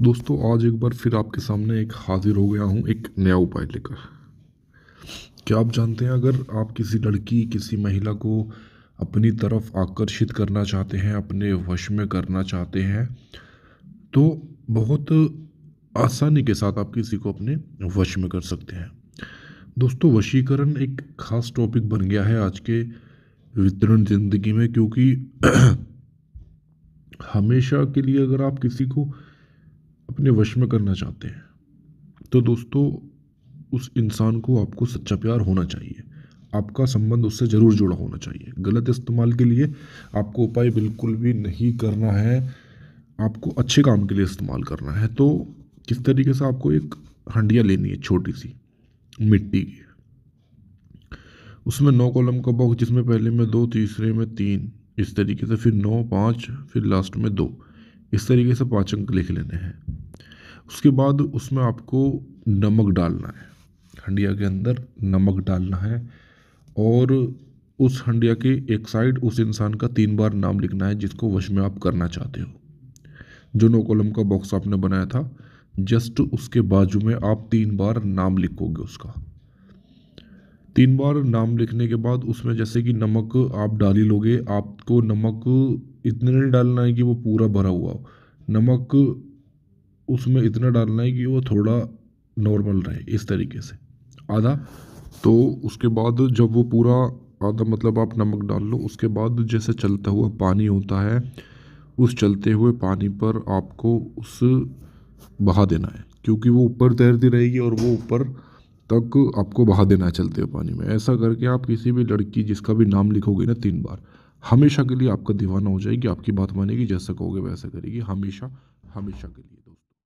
दोस्तों आज एक बार फिर आपके सामने एक हाजिर हो गया हूँ एक नया उपाय लेकर क्या आप जानते हैं अगर आप किसी लड़की किसी महिला को अपनी तरफ आकर्षित करना चाहते हैं अपने वश में करना चाहते हैं तो बहुत आसानी के साथ आप किसी को अपने वश में कर सकते हैं दोस्तों वशीकरण एक ख़ास टॉपिक बन गया है आज के वितरण ज़िंदगी में क्योंकि हमेशा के लिए अगर आप किसी को अपने वश में करना चाहते हैं तो दोस्तों उस इंसान को आपको सच्चा प्यार होना चाहिए आपका संबंध उससे ज़रूर जुड़ा होना चाहिए गलत इस्तेमाल के लिए आपको उपाय बिल्कुल भी नहीं करना है आपको अच्छे काम के लिए इस्तेमाल करना है तो किस तरीके से आपको एक हंडिया लेनी है छोटी सी मिट्टी की उसमें नौ कॉलम का बॉक्स जिसमें पहले में दो तीसरे में तीन इस तरीके से फिर नौ पाँच फिर लास्ट में दो इस तरीके से पाँच अंक लिख लेने हैं उसके बाद उसमें आपको नमक डालना है हंडिया के अंदर नमक डालना है और उस हंडिया के एक साइड उस इंसान का तीन बार नाम लिखना है जिसको वश में आप करना चाहते हो जो नो कॉलम का बॉक्स आपने बनाया था जस्ट उसके बाजू में आप तीन बार नाम लिखोगे उसका तीन बार नाम लिखने के बाद उसमें जैसे कि नमक आप डाल ही लोगे आपको नमक इतने नहीं डालना है कि वो पूरा भरा हुआ हो नमक उसमें इतना डालना है कि वो थोड़ा नॉर्मल रहे इस तरीके से आधा तो उसके बाद जब वो पूरा आधा मतलब आप नमक डाल लो उसके बाद जैसे चलता हुआ पानी होता है उस चलते हुए पानी पर आपको उस बहा देना है क्योंकि वो ऊपर तैरती रहेगी और वो ऊपर तक आपको बहा देना है चलते हुए पानी में ऐसा करके आप किसी भी लड़की जिसका भी नाम लिखोगे ना तीन बार हमेशा के लिए आपका दीवाना हो जाएगी आपकी बात मानेगी जैसा कहोगे वैसा करेगी हमेशा हमेशा के लिए